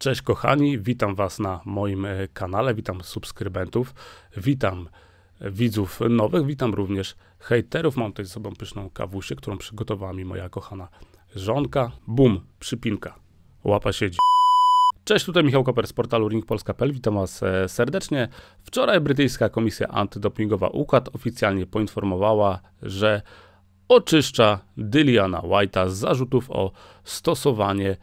Cześć kochani, witam Was na moim e, kanale, witam subskrybentów, witam e, widzów nowych, witam również hejterów. Mam tutaj ze sobą pyszną kawusię, którą przygotowała mi moja kochana żonka. Bum, przypinka, łapa siedzi. Cześć, tutaj Michał Koper z portalu ringpolska.pl, witam Was e, serdecznie. Wczoraj brytyjska komisja antydopingowa układ oficjalnie poinformowała, że oczyszcza Dyliana White'a z zarzutów o stosowanie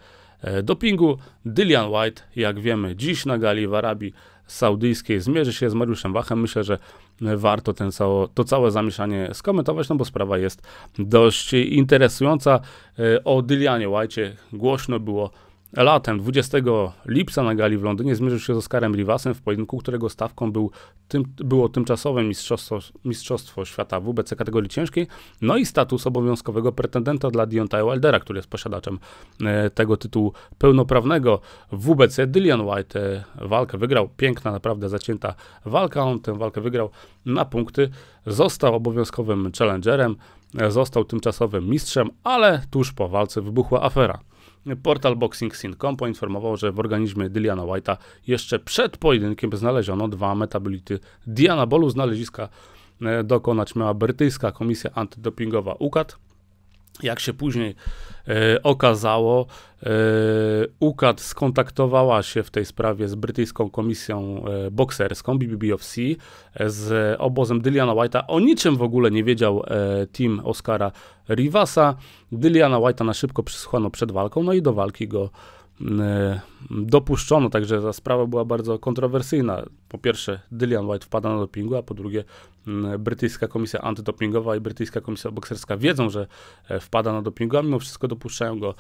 E, dopingu. Dillian White, jak wiemy, dziś na gali w Arabii Saudyjskiej zmierzy się z Mariuszem Wachem. Myślę, że warto ten cało, to całe zamieszanie skomentować, no bo sprawa jest dość interesująca. E, o Dylianie White głośno było Latem 20 lipca na gali w Londynie zmierzył się z Oscarem Rivasem w pojedynku, którego stawką był tym, było tymczasowe mistrzostwo, mistrzostwo świata WBC kategorii ciężkiej, no i status obowiązkowego pretendenta dla Deontaya Wildera, który jest posiadaczem e, tego tytułu pełnoprawnego. W WBC Dillian White e, walkę wygrał, piękna, naprawdę zacięta walka, on tę walkę wygrał na punkty, został obowiązkowym challengerem, e, został tymczasowym mistrzem, ale tuż po walce wybuchła afera. Portal Boxing Scene.com poinformował, że w organizmie Dyliana White'a jeszcze przed pojedynkiem znaleziono dwa metabolity Dianabolu. Znaleziska e, dokonać miała brytyjska komisja antydopingowa UKAT. Jak się później e, okazało, e, UKAD skontaktowała się w tej sprawie z brytyjską komisją e, bokserską BBBFC, e, z obozem Dyliana White'a. O niczym w ogóle nie wiedział e, team Oscara Rivasa. Dyliana White'a na szybko przysłuchano przed walką, no i do walki go E, dopuszczono, także ta sprawa była bardzo kontrowersyjna. Po pierwsze, Dillian White wpada na dopingu, a po drugie, brytyjska komisja antydopingowa i brytyjska komisja bokserska wiedzą, że e, wpada na dopingu, a mimo wszystko dopuszczają go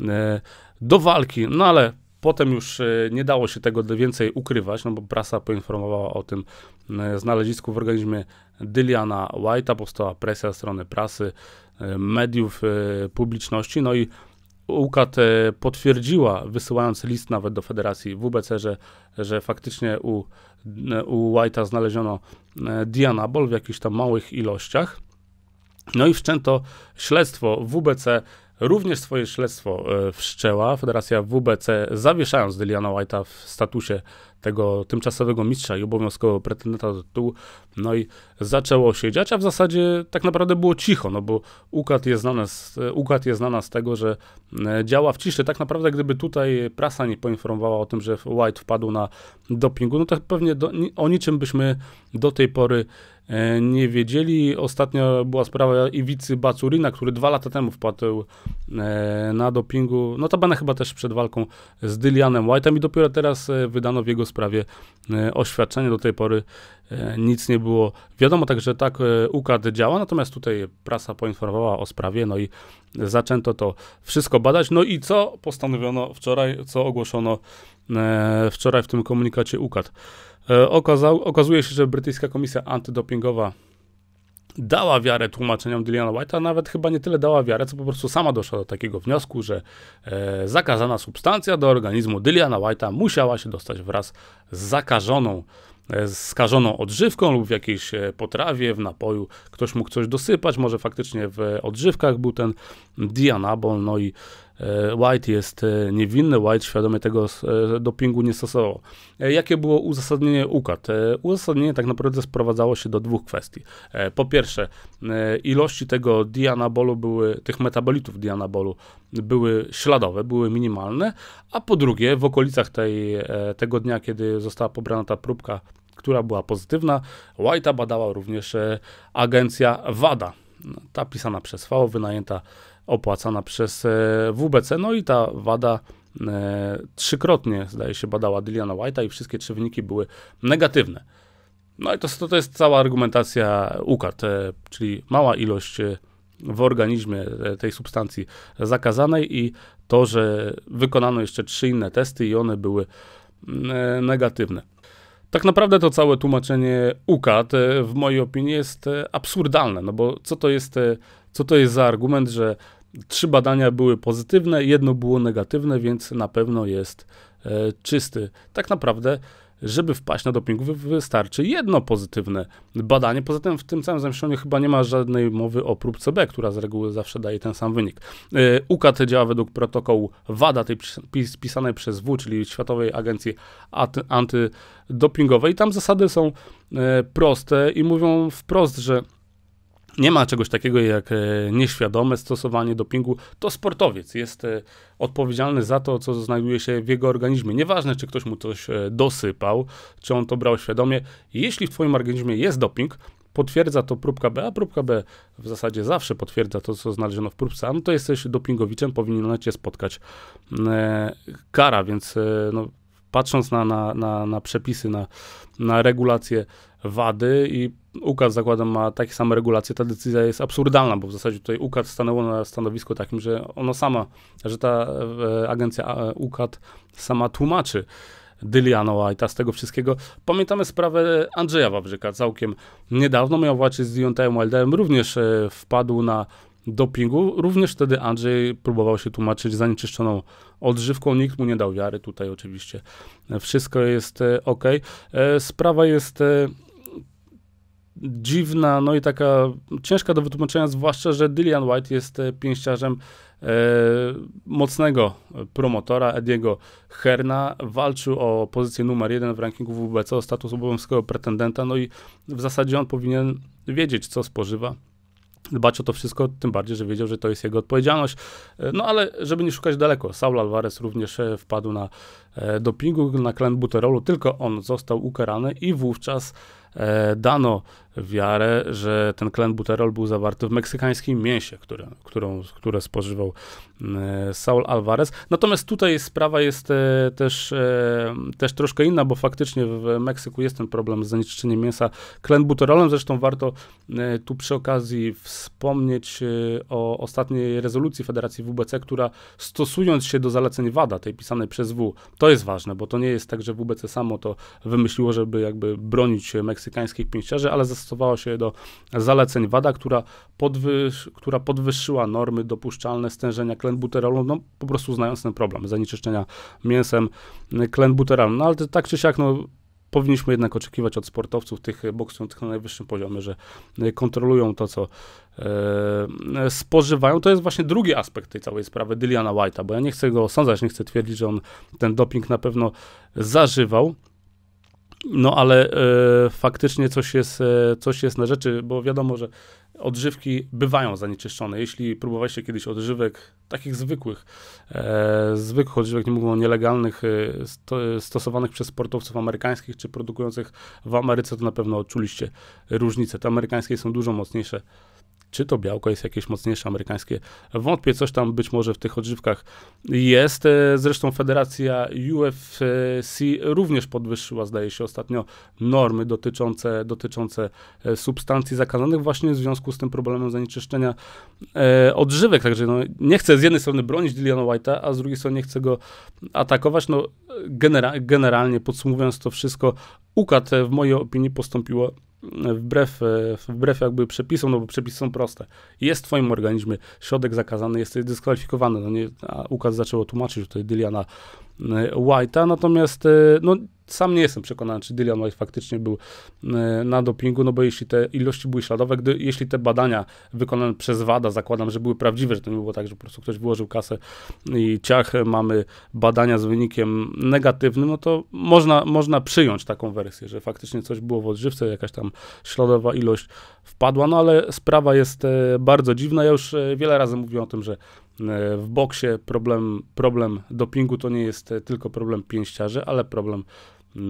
e, do walki. No ale Potem już nie dało się tego więcej ukrywać, no bo prasa poinformowała o tym znalezisku w organizmie Dyliana White'a, powstała presja ze strony prasy, mediów, publiczności, no i UKAT potwierdziła, wysyłając list nawet do Federacji WBC, że, że faktycznie u, u White'a znaleziono e, dianabol w jakichś tam małych ilościach. No i wszczęto śledztwo. WBC Również swoje śledztwo e, wszczęła Federacja WBC, zawieszając Deliana White'a w statusie tego tymczasowego mistrza i obowiązkowego pretendenta do tytułu. No i zaczęło się dziać, a w zasadzie tak naprawdę było cicho, no bo UKAT jest znana z, e, układ jest znany z tego, że e, działa w ciszy. Tak naprawdę gdyby tutaj prasa nie poinformowała o tym, że White wpadł na dopingu, no to pewnie do, o niczym byśmy do tej pory E, nie wiedzieli. Ostatnio była sprawa Iwicy Bacurina, który dwa lata temu wpadł e, na dopingu, notabene chyba też przed walką z Dylianem White'em i dopiero teraz e, wydano w jego sprawie oświadczenie. Do tej pory nic nie było wiadomo, także tak układ działa, natomiast tutaj prasa poinformowała o sprawie, no i zaczęto to wszystko badać. No i co postanowiono wczoraj, co ogłoszono wczoraj w tym komunikacie Układ. E, okazał, okazuje się, że brytyjska komisja antydopingowa dała wiarę tłumaczeniom Dylana White'a, nawet chyba nie tyle dała wiarę, co po prostu sama doszła do takiego wniosku, że e, zakazana substancja do organizmu Dylana White'a musiała się dostać wraz z zakażoną e, skażoną odżywką lub w jakiejś e, potrawie, w napoju. Ktoś mógł coś dosypać, może faktycznie w odżywkach był ten dianabol, no i E, White jest e, niewinny, White świadomie tego e, dopingu nie stosował. Jakie było uzasadnienie UKAD? Uzasadnienie tak naprawdę sprowadzało się do dwóch kwestii. Po pierwsze, ilości tego dianabolu były, tych metabolitów dianabolu były śladowe, były minimalne, a po drugie, w okolicach tej, tego dnia, kiedy została pobrana ta próbka, która była pozytywna, White'a badała również agencja WADA, ta pisana przez V, wynajęta opłacana przez e, WBC. No i ta wada e, trzykrotnie, zdaje się, badała Dylana White'a i wszystkie trzy wyniki były negatywne. No i to, to, to jest cała argumentacja UKAT, e, czyli mała ilość e, w organizmie e, tej substancji zakazanej i to, że wykonano jeszcze trzy inne testy i one były negatywne. Tak naprawdę to całe tłumaczenie UKAT w mojej opinii jest absurdalne, no bo co to jest co to jest za argument, że trzy badania były pozytywne, jedno było negatywne, więc na pewno jest e, czysty. Tak naprawdę, żeby wpaść na doping, wystarczy jedno pozytywne badanie. Poza tym w tym samym zamieszczeniu chyba nie ma żadnej mowy o próbce B, która z reguły zawsze daje ten sam wynik. E, UKAT działa według protokołu WADA, tej pis pisanej przez W, czyli Światowej Agencji Antydopingowej. Tam zasady są e, proste i mówią wprost, że nie ma czegoś takiego jak e, nieświadome stosowanie dopingu. To sportowiec jest e, odpowiedzialny za to, co znajduje się w jego organizmie. Nieważne, czy ktoś mu coś e, dosypał, czy on to brał świadomie. Jeśli w Twoim organizmie jest doping, potwierdza to próbka B, a próbka B w zasadzie zawsze potwierdza to, co znaleziono w próbce A, no to jesteś dopingowiczem, powinna cię spotkać kara, więc no, patrząc na, na, na, na przepisy, na, na regulacje wady i ukaz zakładam ma takie same regulacje, ta decyzja jest absurdalna, bo w zasadzie tutaj UKAD stanęło na stanowisku takim, że ono sama, że ta e, agencja e, UKAD sama tłumaczy Dylianoa i ta z tego wszystkiego. Pamiętamy sprawę Andrzeja Wawrzyka całkiem niedawno, miał walczyć z Deontayem Wildem, również e, wpadł na dopingu. Również wtedy Andrzej próbował się tłumaczyć zanieczyszczoną odżywką. Nikt mu nie dał wiary tutaj oczywiście. Wszystko jest e, ok. E, sprawa jest e, dziwna, no i taka ciężka do wytłumaczenia, zwłaszcza, że Dillian White jest pięściarzem e, mocnego promotora Ediego Herna, walczył o pozycję numer jeden w rankingu WBC, o status obowiązkowego pretendenta, no i w zasadzie on powinien wiedzieć, co spożywa dbać o to wszystko, tym bardziej, że wiedział, że to jest jego odpowiedzialność. E, no ale żeby nie szukać daleko, Saul Alvarez również e, wpadł na e, dopingu, na klęt buterolu, tylko on został ukarany i wówczas dano wiarę, że ten klen buterol był zawarty w meksykańskim mięsie, które, którą, które spożywał mm, Saul Alvarez. Natomiast tutaj sprawa jest e, też, e, też troszkę inna, bo faktycznie w Meksyku jest ten problem z zanieczyszczeniem mięsa klenbuterolem. Zresztą warto e, tu przy okazji wspomnieć o ostatniej rezolucji Federacji WBC, która stosując się do zaleceń WADA, tej pisanej przez W, to jest ważne, bo to nie jest tak, że WBC samo to wymyśliło, żeby jakby bronić meksykańskich pięściarzy, ale dostosowała się do zaleceń WADA, która, podwyż, która podwyższyła normy dopuszczalne stężenia klenbuterolu, no po prostu znając ten problem zanieczyszczenia mięsem klenbuterolu. No ale tak czy siak, no powinniśmy jednak oczekiwać od sportowców, tych boksujących na najwyższym poziomie, że e, kontrolują to, co e, e, spożywają. To jest właśnie drugi aspekt tej całej sprawy Dyliana White'a, bo ja nie chcę go osądzać, nie chcę twierdzić, że on ten doping na pewno zażywał. No ale e, faktycznie coś jest, e, coś jest na rzeczy, bo wiadomo, że odżywki bywają zanieczyszczone. Jeśli próbowaliście kiedyś odżywek takich zwykłych, e, zwykłych odżywek, nie mówię o nielegalnych, e, sto, stosowanych przez sportowców amerykańskich czy produkujących w Ameryce, to na pewno odczuliście różnice. Te amerykańskie są dużo mocniejsze czy to białko jest jakieś mocniejsze amerykańskie. Wątpię, coś tam być może w tych odżywkach jest. E, zresztą Federacja UFC również podwyższyła, zdaje się, ostatnio normy dotyczące, dotyczące e, substancji zakazanych właśnie w związku z tym problemem zanieczyszczenia e, odżywek. Także no, nie chcę z jednej strony bronić Dylana White'a, a z drugiej strony nie chcę go atakować. No, genera generalnie podsumowując to wszystko, UKAT w mojej opinii postąpiło wbrew, e, wbrew jakby przepisom, no bo przepisy są proste. Jest w twoim organizmie środek zakazany, jesteś dyskwalifikowany, no nie, a ukaz zaczęło tłumaczyć tutaj Dyliana e, White'a, natomiast e, no sam nie jestem przekonany, czy Dylan White faktycznie był e, na dopingu, no bo jeśli te ilości były śladowe, gdy, jeśli te badania wykonane przez WADA, zakładam, że były prawdziwe, że to nie było tak, że po prostu ktoś wyłożył kasę i ciach, mamy badania z wynikiem negatywnym, no to można, można przyjąć taką wersję, że faktycznie coś było w odżywce, jakaś tam śladowa ilość wpadła, no ale sprawa jest e, bardzo dziwna. Ja już e, wiele razy mówiłem o tym, że w boksie problem, problem dopingu to nie jest tylko problem pięściarzy, ale problem Y,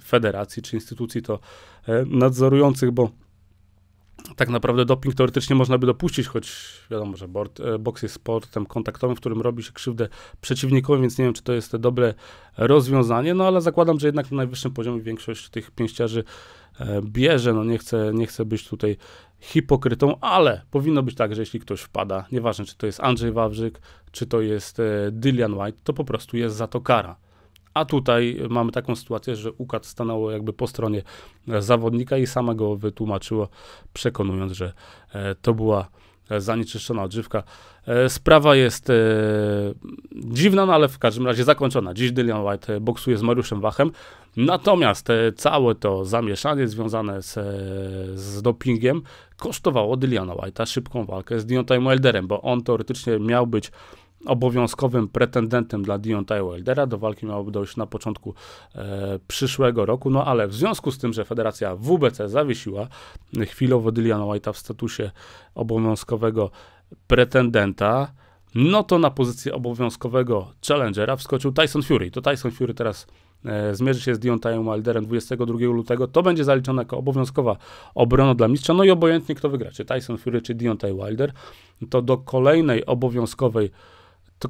federacji czy instytucji to e, nadzorujących, bo tak naprawdę doping teoretycznie można by dopuścić, choć wiadomo, że board, e, boks jest sportem kontaktowym, w którym robi się krzywdę przeciwnikowi, więc nie wiem, czy to jest dobre rozwiązanie, no ale zakładam, że jednak na najwyższym poziomie większość tych pięściarzy e, bierze, no nie chcę, nie chcę być tutaj hipokrytą, ale powinno być tak, że jeśli ktoś wpada, nieważne czy to jest Andrzej Wawrzyk, czy to jest Dylan White, to po prostu jest za to kara. A tutaj mamy taką sytuację, że UKAT stanęło jakby po stronie zawodnika i sama go wytłumaczyło, przekonując, że e, to była zanieczyszczona odżywka. E, sprawa jest e, dziwna, no ale w każdym razie zakończona. Dziś Dylan White boksuje z Mariuszem Wachem. Natomiast całe to zamieszanie związane z, z dopingiem kosztowało Dylana White'a szybką walkę z Deontayem Wilderem, bo on teoretycznie miał być obowiązkowym pretendentem dla Deontay Wildera. Do walki miałoby dojść na początku e, przyszłego roku, no ale w związku z tym, że federacja WBC zawiesiła e, chwilowo Dilliana White'a w statusie obowiązkowego pretendenta, no to na pozycję obowiązkowego challengera wskoczył Tyson Fury. To Tyson Fury teraz e, zmierzy się z Deontayem Wilderem 22 lutego. To będzie zaliczone jako obowiązkowa obrona dla mistrza. No i obojętnie kto wygra, czy Tyson Fury, czy Deontay Wilder, to do kolejnej obowiązkowej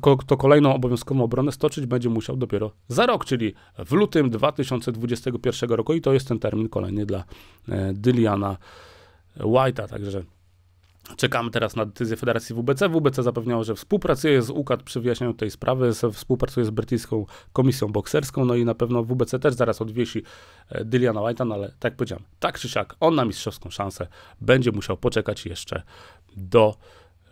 to, to kolejną obowiązkową obronę stoczyć będzie musiał dopiero za rok, czyli w lutym 2021 roku i to jest ten termin kolejny dla e, Dyliana White'a, także Czekamy teraz na decyzję Federacji WBC. WBC zapewniało, że współpracuje z UKAD przy wyjaśnianiu tej sprawy, współpracuje z brytyjską komisją bokserską, no i na pewno WBC też zaraz odwiesi e, Dyliana White'a, no ale tak jak powiedziałem, tak czy siak, on na mistrzowską szansę będzie musiał poczekać jeszcze do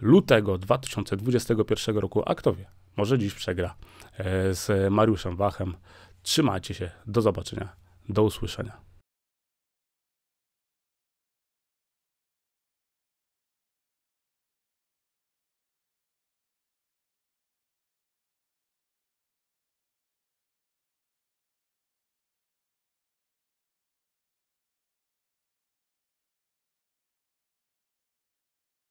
lutego 2021 roku, a kto wie, może dziś przegra e, z Mariuszem Wachem. Trzymajcie się, do zobaczenia, do usłyszenia.